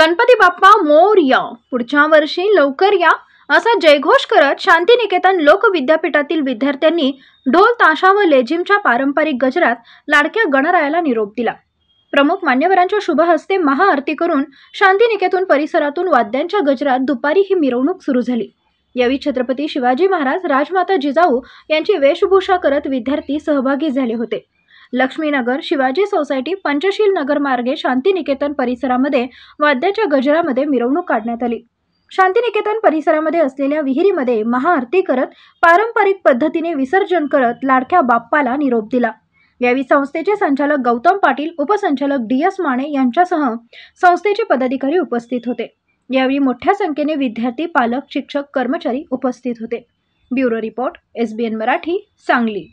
गणपती बाप्पा या पुढच्या वर्षी लवकर या असा जयघोष करत शांतिनिकेतन लोक विद्यापीठातील विद्यार्थ्यांनी ढोल ताशा व लेझिमच्या पारंपरिक गजरात लाडक्या गणरायाला निरोप दिला प्रमुख मान्यवरांच्या शुभ हस्ते महाआरती करून शांती निकेतन परिसरातून वाद्यांच्या गजरात दुपारी ही मिरवणूक सुरू झाली यावेळी छत्रपती शिवाजी महाराज राजमाता जिजाऊ यांची वेशभूषा करत विद्यार्थी सहभागी झाले होते लक्ष्मीनगर शिवाजी सोसायटी पंचशील नगर मार्गे शांतिनिकेतन परिसरामध्ये वाद्याच्या गजरामध्ये मिरवणूक काढण्यात आली शांतिनिकेतन परिसरामध्ये असलेल्या विहिरीमध्ये महाआरती करत पारंपरिक पद्धतीने विसर्जन करत लाडक्या बाप्पाला निरोप दिला यावेळी संस्थेचे संचालक गौतम पाटील उपसंचालक डी एस माने यांच्यासह संस्थेचे पदाधिकारी उपस्थित होते यावेळी मोठ्या संख्येने विद्यार्थी पालक शिक्षक कर्मचारी उपस्थित होते bureau report S B N Marathi Sangli